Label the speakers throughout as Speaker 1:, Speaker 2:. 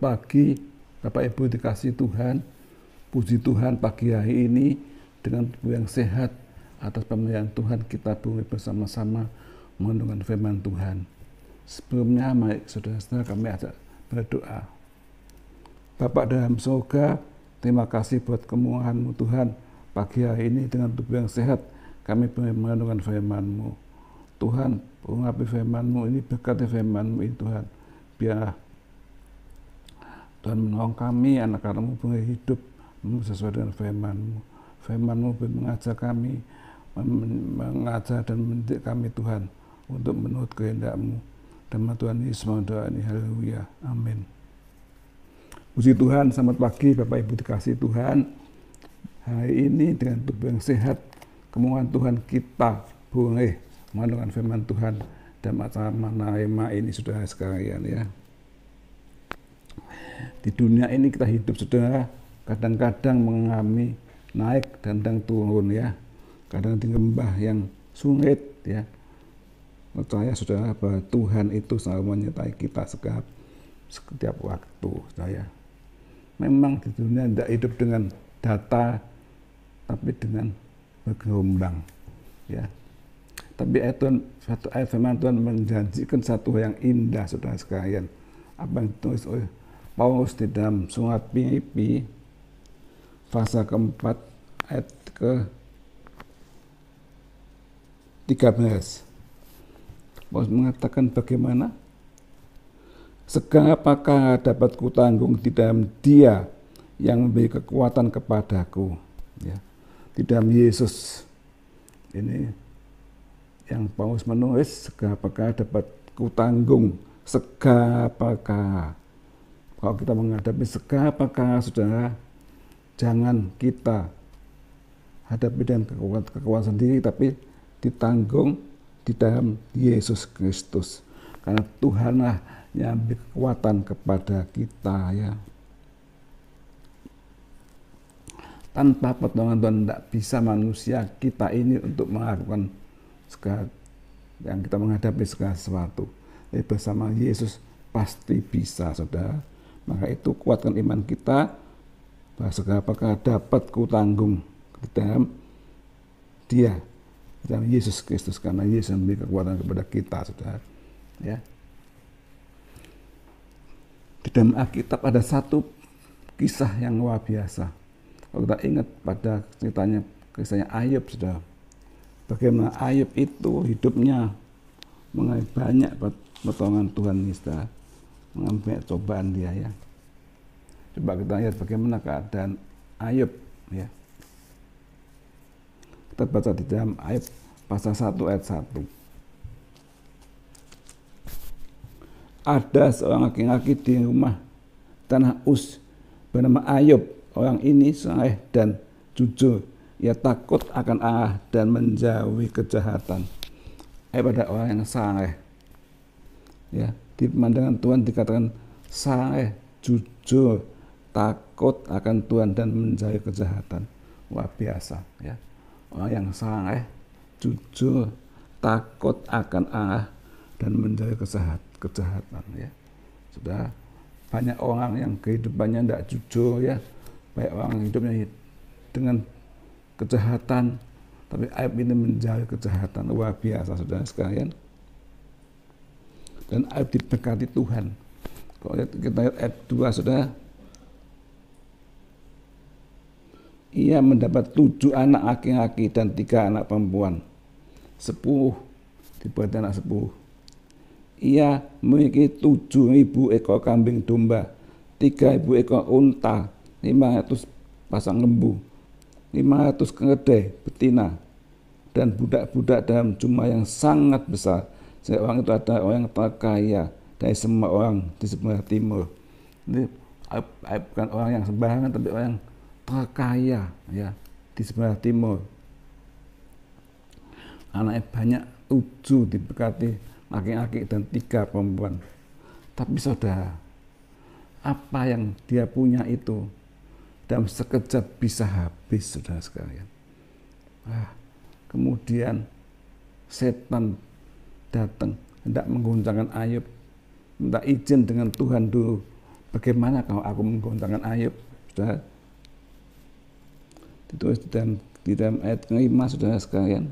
Speaker 1: pagi Bapak Ibu dikasih Tuhan. Puji Tuhan pagi hari ini dengan tubuh yang sehat atas pemberian Tuhan kita boleh bersama-sama mengandungkan firman Tuhan. Sebelumnya, mari saudara-saudara kami ada berdoa. Bapak dalam surga, terima kasih buat kemuliaanmu Tuhan. Pagi hari ini dengan tubuh yang sehat, kami boleh mengandungkan firman-Mu. Tuhan, pengapi firman-Mu ini berkati firman-Mu ini Tuhan. Biar dan menolong kami anak-anakmu bunga hidup sesuai dengan firmanmu. Firmanmu firman mengajar kami, mengajar dan mendidik kami Tuhan untuk menurut kehendak-Mu. Dama Tuhan Yesus mau doa ini, haleluya, amin. Puji Tuhan, selamat pagi Bapak Ibu dikasih Tuhan. Hari ini dengan tubuh yang sehat, kemauan Tuhan kita boleh mengandungkan firman Tuhan dan acara mana ini sudah sekalian ya. Di dunia ini kita hidup saudara, kadang-kadang mengalami naik dan turun ya. Kadang di lembah yang sulit ya. Percaya saudara bahwa Tuhan itu selalu menyertai kita setiap setiap waktu saya. Memang di dunia tidak hidup dengan data tapi dengan bergelombang ya. Tapi ayat Tuhan, satu ayat firman Tuhan menjanjikan satu yang indah saudara sekalian. Apa yang ditulis oleh Paulus di dalam surat Filipi fase keempat ayat ke 13 Paulus mengatakan bagaimana segala perkara dapat kutanggung di dalam dia yang memberi kekuatan kepadaku ya di dalam Yesus ini yang Paulus menulis segala perkara dapat kutanggung segala perkara kalau kita menghadapi segala perkara saudara jangan kita hadapi dengan kekuatan, kekuatan sendiri tapi ditanggung di dalam Yesus Kristus karena Tuhanlah yang ambil kekuatan kepada kita ya tanpa pertolongan Tuhan tidak bisa manusia kita ini untuk melakukan segala yang kita menghadapi segala sesuatu. Jadi bersama Yesus pasti bisa, saudara maka itu kuatkan iman kita bahwa segala perkara dapat ku tanggung di dalam dia di dalam Yesus Kristus karena Yesus yang memberi kekuatan kepada kita saudara ya di dalam Alkitab ada satu kisah yang luar biasa kalau kita ingat pada ceritanya kisahnya Ayub sudah bagaimana Ayub itu hidupnya mengalami banyak pertolongan Tuhan ini mengambil cobaan dia ya. Coba kita lihat bagaimana keadaan Ayub ya. Kita baca di dalam Ayub pasal 1 ayat 1. Ada seorang laki-laki di rumah tanah Us bernama Ayub. Orang ini saleh dan jujur. Ia takut akan Allah dan menjauhi kejahatan. Ayub pada orang yang saleh. Ya, di pemandangan Tuhan dikatakan saya jujur, takut akan Tuhan dan menjauhi kejahatan. luar biasa ya. Orang oh, yang saya jujur, takut akan Allah dan menjauhi kejahat, kejahatan ya. Sudah banyak orang yang kehidupannya tidak jujur ya. Banyak orang yang hidupnya dengan kejahatan, tapi aib ini menjauhi kejahatan. luar biasa saudara sekalian dan Ayub diberkati Tuhan. Kalau kita lihat ayat 2 sudah, ia mendapat tujuh anak laki-laki dan tiga anak perempuan. Sepuluh, dibuat anak sepuluh. Ia memiliki tujuh ribu ekor kambing domba, tiga ribu ekor unta, lima ratus pasang lembu, lima ratus keledai betina, dan budak-budak dalam jumlah yang sangat besar sehingga orang itu adalah orang yang terkaya dari semua orang di sebelah timur. Ini bukan orang yang sembarangan tapi orang yang terkaya ya di sebelah timur. Anaknya banyak tujuh diberkati laki-laki dan tiga perempuan. Tapi saudara, apa yang dia punya itu dalam sekejap bisa habis saudara sekalian. Ah, kemudian setan datang hendak mengguncangkan Ayub minta izin dengan Tuhan dulu bagaimana kalau aku mengguncangkan Ayub sudah ditulis di dalam, di dalam ayat kelima saudara sekalian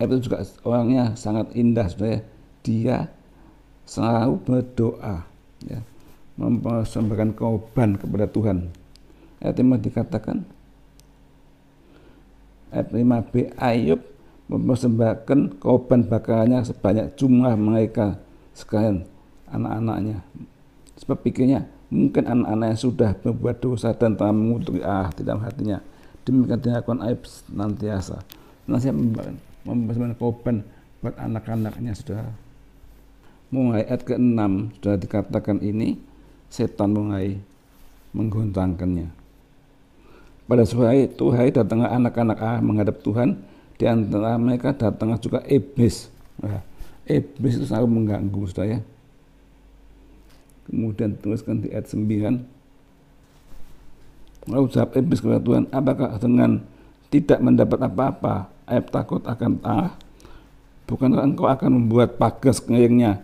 Speaker 1: Ayub itu juga orangnya sangat indah sudah dia selalu berdoa ya mempersembahkan korban kepada Tuhan ayat yang dikatakan ayat 5b Ayub mempersembahkan korban bakarannya sebanyak jumlah mereka sekalian anak-anaknya. Sebab pikirnya mungkin anak anaknya sudah membuat dosa dan telah mengutuk ah dalam hatinya. Demikian dilakukan Ayub senantiasa. Nah, mempersembahkan korban buat anak-anaknya sudah Mulai ayat ke-6 sudah dikatakan ini setan mulai menggontangkannya. Pada suatu itu hari datanglah anak-anak Allah menghadap Tuhan, di antara mereka datanglah juga iblis. Nah, iblis itu selalu mengganggu, saya Kemudian tuliskan di ayat 9. Lalu jawab iblis kepada Tuhan, apakah dengan tidak mendapat apa-apa, ayat takut akan Allah? Bukankah engkau akan membuat pagar sekelilingnya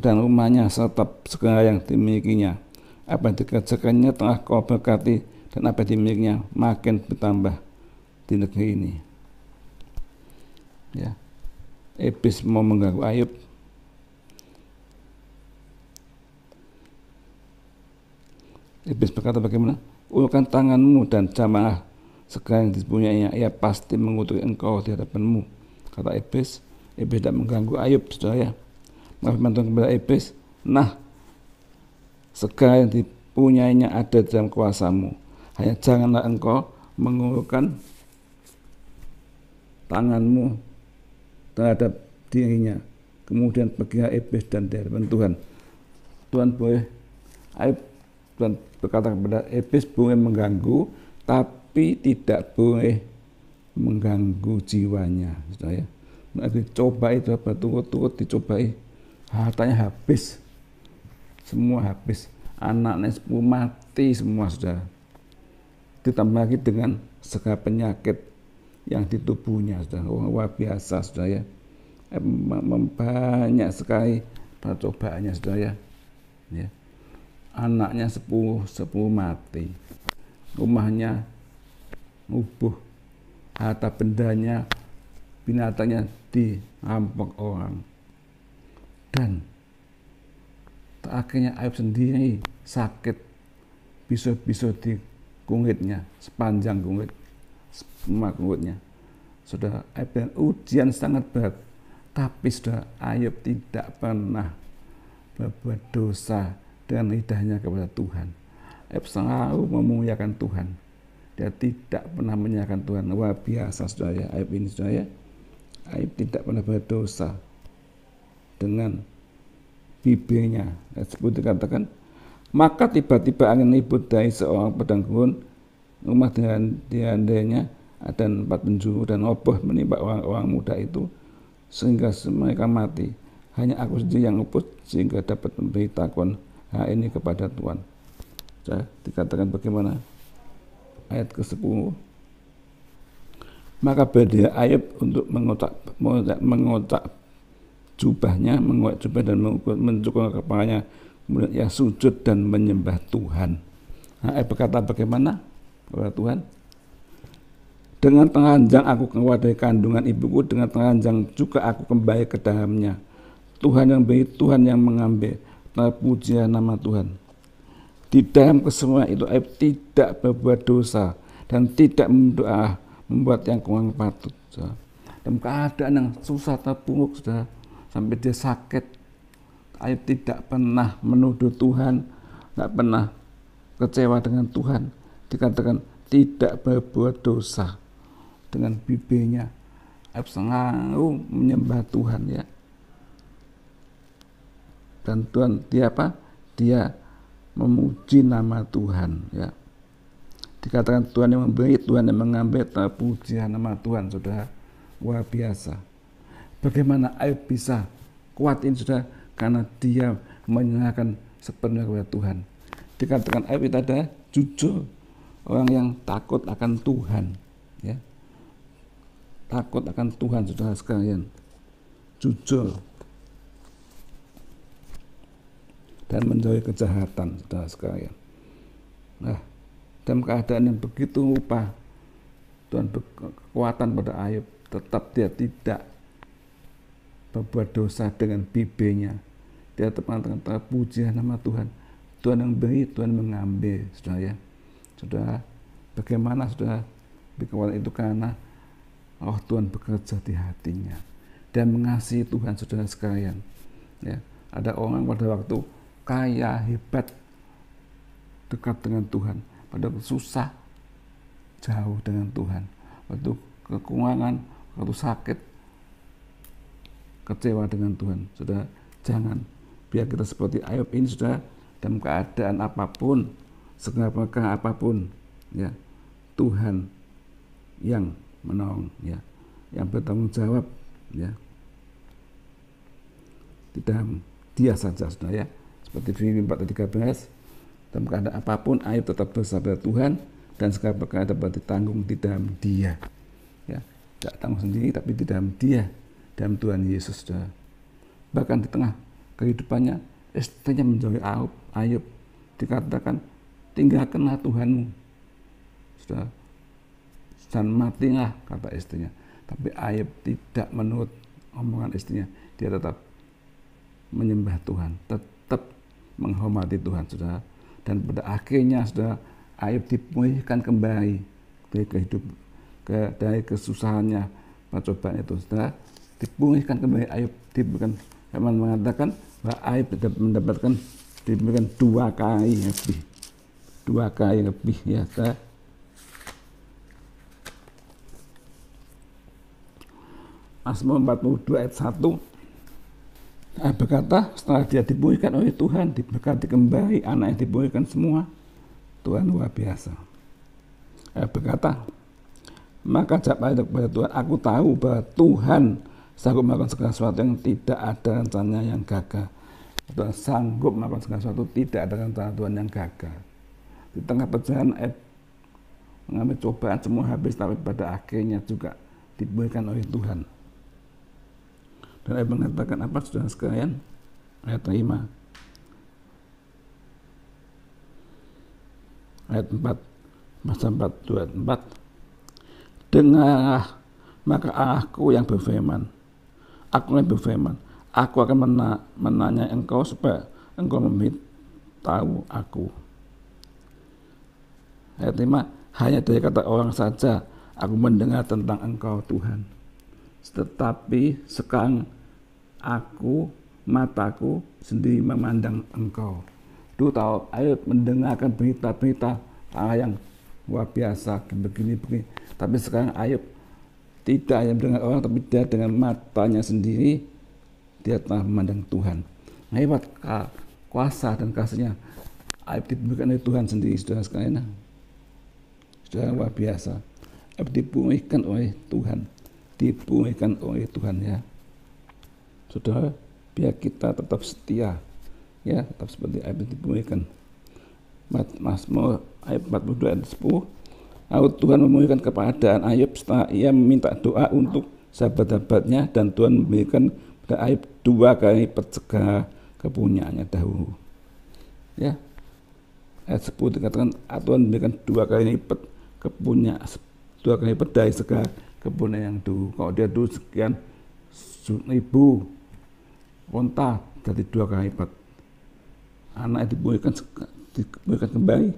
Speaker 1: dan rumahnya serta segala yang dimilikinya? Apa yang dikerjakannya telah kau berkati, dan apa makin bertambah di negeri ini. Ya. Iblis mau mengganggu Ayub. Iblis berkata bagaimana? Ulurkan tanganmu dan jamaah segala yang dipunyainya, ia pasti mengutuk engkau di hadapanmu. Kata Iblis, Iblis tidak mengganggu Ayub, saudara ya. Maka firman kepada Iblis, nah, segala yang dipunyainya ada dalam kuasamu hanya janganlah engkau mengulurkan tanganmu terhadap dirinya. Kemudian pergilah iblis dan dari Tuhan. Tuhan boleh aib Tuhan berkata kepada iblis boleh mengganggu, tapi tidak boleh mengganggu jiwanya. Saya nah, coba itu apa turut-turut dicobai hartanya habis semua habis anaknya semua mati semua saudara ditambah lagi dengan segala penyakit yang di tubuhnya sudah luar biasa sudah ya eh, banyak sekali percobaannya sudah ya ya anaknya sepuluh sepuluh mati rumahnya ubuh harta bendanya binatangnya dirampok orang dan terakhirnya Ayub sendiri sakit bisa-bisa di kungitnya, sepanjang kungit, semua kungitnya. Sudah ayat ujian sangat berat, tapi sudah Ayub tidak pernah berbuat dosa dengan lidahnya kepada Tuhan. Ayub selalu memuliakan Tuhan. Dia tidak pernah menyalahkan Tuhan. Wah biasa sudah ya Ayub ini sudah ya. Ayub tidak pernah berdosa dengan bibirnya. Seperti katakan, maka tiba-tiba angin dari seorang pedang gurun, rumah dengan diandainya ada empat penjuru dan oboh menimpa orang-orang muda itu sehingga mereka mati. Hanya aku sendiri yang luput sehingga dapat memberitakan hal ini kepada Tuhan. Saya dikatakan bagaimana? Ayat ke-10. Maka berdiri Ayub untuk mengotak, mengotak, jubahnya, menguat jubah dan mencukur kepalanya yang sujud dan menyembah Tuhan. Nah, ayat eh, berkata bagaimana kepada Tuhan? Dengan telanjang aku keluar dari kandungan ibuku, dengan telanjang juga aku kembali ke dalamnya. Tuhan yang baik, Tuhan yang mengambil. Terpujilah nama Tuhan. Di dalam kesemua itu Aib tidak berbuat dosa dan tidak mendoa membuat yang kurang patut. Dalam keadaan yang susah terpuruk, sudah sampai dia sakit, Ayub tidak pernah menuduh Tuhan, tidak pernah kecewa dengan Tuhan. Dikatakan tidak berbuat dosa dengan bibirnya. Ayub selalu menyembah Tuhan ya. Dan Tuhan dia apa? Dia memuji nama Tuhan ya. Dikatakan Tuhan yang memberi, Tuhan yang mengambil pujian nama Tuhan, sudah Luar biasa. Bagaimana Ayub bisa kuatin sudah? karena dia menyerahkan sepenuhnya kepada Tuhan. Dikatakan Ayub itu ada jujur orang yang takut akan Tuhan, ya. Takut akan Tuhan sudah sekalian. Jujur dan menjauhi kejahatan sudah sekalian. Nah, dalam keadaan yang begitu rupa Tuhan kekuatan pada Ayub tetap dia tidak berbuat dosa dengan bibirnya. Dia teman-teman terpuji nama Tuhan. Tuhan yang beri, Tuhan yang mengambil, saudara ya. sudah bagaimana saudara dikawal itu karena Allah Tuhan bekerja di hatinya dan mengasihi Tuhan saudara sekalian. Ya, ada orang pada waktu kaya, hebat, dekat dengan Tuhan. Pada waktu susah, jauh dengan Tuhan. Waktu kekurangan, waktu sakit, kecewa dengan Tuhan. Sudah jangan. Biar kita seperti Ayub ini sudah dalam keadaan apapun, segenapkah apapun, ya Tuhan yang menolong, ya yang bertanggung jawab, ya tidak dia saja sudah ya seperti Filipi 4:13 dalam keadaan apapun Ayub tetap bersabar Tuhan dan segala perkara dapat ditanggung di dalam dia ya tidak tanggung sendiri tapi di dalam dia dalam Tuhan Yesus. Saudara. Bahkan di tengah kehidupannya, istrinya menjauhi Ayub, Ayub dikatakan tinggalkanlah Tuhanmu. Saudara, dan matilah kata istrinya. Tapi Ayub tidak menurut omongan istrinya. Dia tetap menyembah Tuhan, tetap menghormati Tuhan, saudara. Dan pada akhirnya, saudara, Ayub dipulihkan kembali dari kehidupan, ke, dari kesusahannya, percobaan itu, saudara dipungsikan kembali Ayub diberikan Herman mengatakan bahwa Ayub mendapatkan diberikan dua kali lebih dua kali lebih ya saya Mazmur 42 ayat 1 Ayub berkata setelah dia dipulihkan oleh Tuhan diberkati kembali anak yang dipulihkan semua Tuhan luar biasa Ayub berkata maka jawab kepada Tuhan aku tahu bahwa Tuhan sanggup melakukan segala sesuatu yang tidak ada rencananya yang gagal. Tuhan sanggup melakukan segala sesuatu tidak ada rencana Tuhan yang gagal. Di tengah perjalanan Ed mengambil cobaan semua habis tapi pada akhirnya juga diberikan oleh Tuhan. Dan Ed mengatakan apa sudah sekalian? Ayat 5. Ayat 4. Pasal 4, 2, 4. Dengarlah maka Aku yang berfirman, Aku lebih firman, aku akan mena menanya engkau supaya engkau tahu aku. Ayat 5, hanya dari kata orang saja aku mendengar tentang engkau Tuhan. Tetapi sekarang aku, mataku sendiri memandang engkau. Tuh tahu, ayo mendengarkan berita-berita yang luar biasa begini-begini. Tapi sekarang Ayub tidak hanya mendengar orang, tapi dia dengan matanya sendiri, dia telah memandang Tuhan. Nah, hebat kuasa dan kasihnya. Aib diberikan oleh Tuhan sendiri, saudara sekalian. sudah luar biasa. Aib dipulihkan oleh Tuhan. Dipulihkan oleh Tuhan ya. Saudara, biar kita tetap setia ya tetap seperti ayat yang dibunyikan Mazmur ayat 42 ayat 10 Tuhan memulihkan kepadaan Ayub setelah ia meminta doa untuk sahabat-sahabatnya dan Tuhan memberikan pada Ayub dua kali segala kepunyaannya dahulu. Ya, ayat 10 dikatakan ah, Tuhan memberikan dua kali lipat kepunya dua kali lipat dari segala kepunya yang dulu. Kalau dia dulu sekian ribu kontak dari dua kali lipat. Anak diberikan diberikan kembali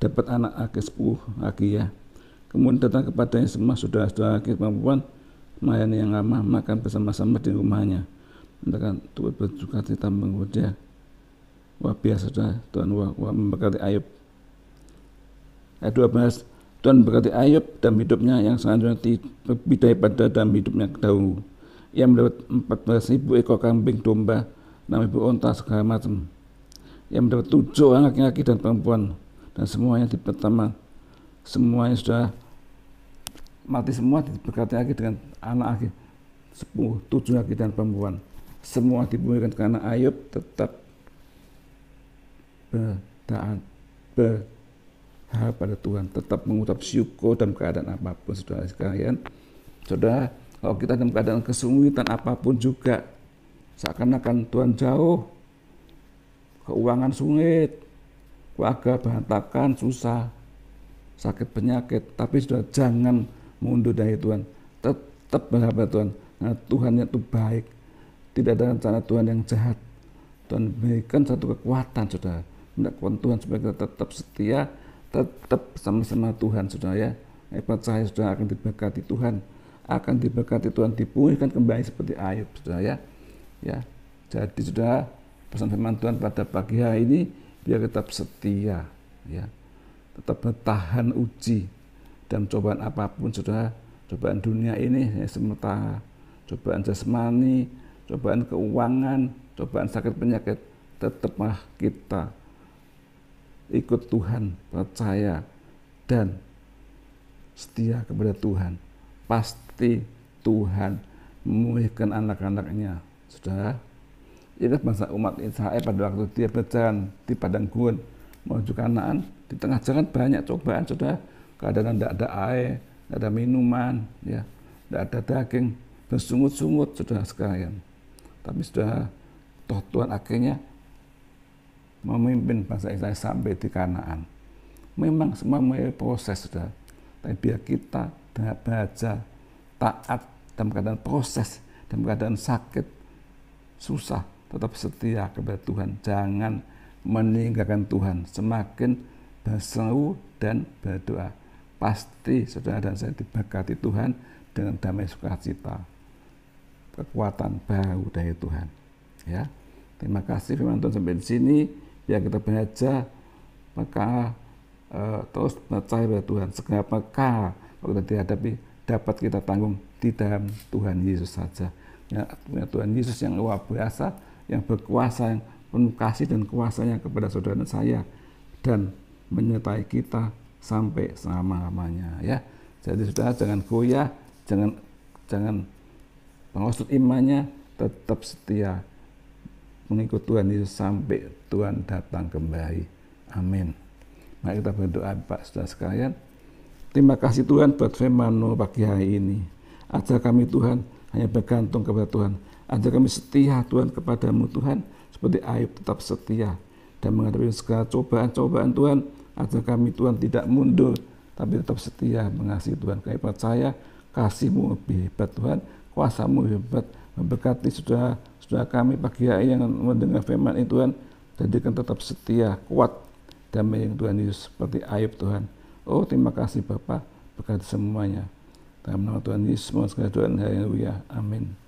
Speaker 1: dapat anak sepuluh lagi ya Kemudian datang kepadanya semua sudah saudara akeh perempuan melayani yang lama makan bersama-sama di rumahnya. Mengatakan tuh bersuka cita mengudia. Wah biasa sudah tuan wah, wah memberkati Ayub. Ayat 12 tuan berkati Ayub dan hidupnya yang sangat lebih daripada dalam hidupnya dahulu. Ia mendapat empat belas ribu ekor kambing domba, 6 ribu onta segala macam. Ia mendapat tujuh anak laki-laki dan perempuan, dan semuanya di pertama semuanya sudah mati semua diberkati lagi dengan anak lagi sepuluh tujuh lagi dan perempuan semua dibumikan karena Ayub tetap bertaat berharap pada Tuhan tetap mengucap syukur dan keadaan apapun saudara sekalian saudara kalau kita dalam keadaan kesulitan apapun juga seakan-akan Tuhan jauh keuangan sulit keluarga berantakan, susah, sakit penyakit. Tapi sudah jangan mundur dari Tuhan. Tetap berapa Tuhan. Nah, Tuhan itu baik. Tidak ada rencana Tuhan yang jahat. Tuhan berikan satu kekuatan, sudah Minta kekuatan Tuhan supaya kita tetap setia, tetap sama-sama Tuhan, sudah ya. Eh, percaya sudah akan diberkati Tuhan. Akan diberkati Tuhan, dipulihkan kembali seperti Ayub, sudah ya. ya. Jadi sudah pesan firman Tuhan pada pagi hari ini, biar tetap setia, ya, tetap bertahan uji dan cobaan apapun saudara, cobaan dunia ini ya, sementara, cobaan jasmani, cobaan keuangan, cobaan sakit penyakit, tetaplah kita ikut Tuhan, percaya dan setia kepada Tuhan. Pasti Tuhan memulihkan anak-anaknya, saudara. Ya Ingat masa umat Israel pada waktu dia berjalan di padang gurun menuju Kanaan, di tengah jalan banyak cobaan sudah keadaan tidak ada air, tidak ada minuman, ya, tidak ada daging, bersungut-sungut sudah sekalian. Tapi sudah toh Tuhan akhirnya memimpin masa Israel sampai di Kanaan. Memang semua melalui proses sudah. Tapi biar kita baca taat dalam keadaan proses, dalam keadaan sakit, susah, tetap setia kepada Tuhan. Jangan meninggalkan Tuhan. Semakin berseru dan berdoa. Pasti saudara dan saya diberkati Tuhan dengan damai sukacita. Kekuatan baru dari Tuhan. Ya. Terima kasih firman Tuhan sampai di sini. Biar kita belajar maka eh, terus percaya pada Tuhan. Segala perkara kalau kita dihadapi dapat kita tanggung di dalam Tuhan Yesus saja. Ya, Tuhan Yesus yang luar biasa yang berkuasa yang penuh kasih dan kuasanya kepada saudara saya dan menyertai kita sampai selama-lamanya ya. Jadi saudara jangan goyah, jangan jangan mengusut imannya, tetap setia mengikut Tuhan Yesus sampai Tuhan datang kembali. Amin. Mari kita berdoa Pak saudara sekalian. Terima kasih Tuhan buat firmanmu pagi hari ini. Ajar kami Tuhan hanya bergantung kepada Tuhan Ajar kami setia Tuhan kepadamu Tuhan, seperti Ayub tetap setia dan menghadapi segala cobaan-cobaan Tuhan. agar kami Tuhan tidak mundur, tapi tetap setia mengasihi Tuhan. Kami percaya kasihmu lebih hebat Tuhan, kuasamu lebih hebat. Memberkati sudah sudah kami pagi hari yang mendengar firman itu Tuhan, jadikan tetap setia, kuat, dan yang Tuhan Yesus seperti Ayub Tuhan. Oh terima kasih Bapak, berkati semuanya. Dalam nama Tuhan Yesus, mohon segala doa, haleluya, amin.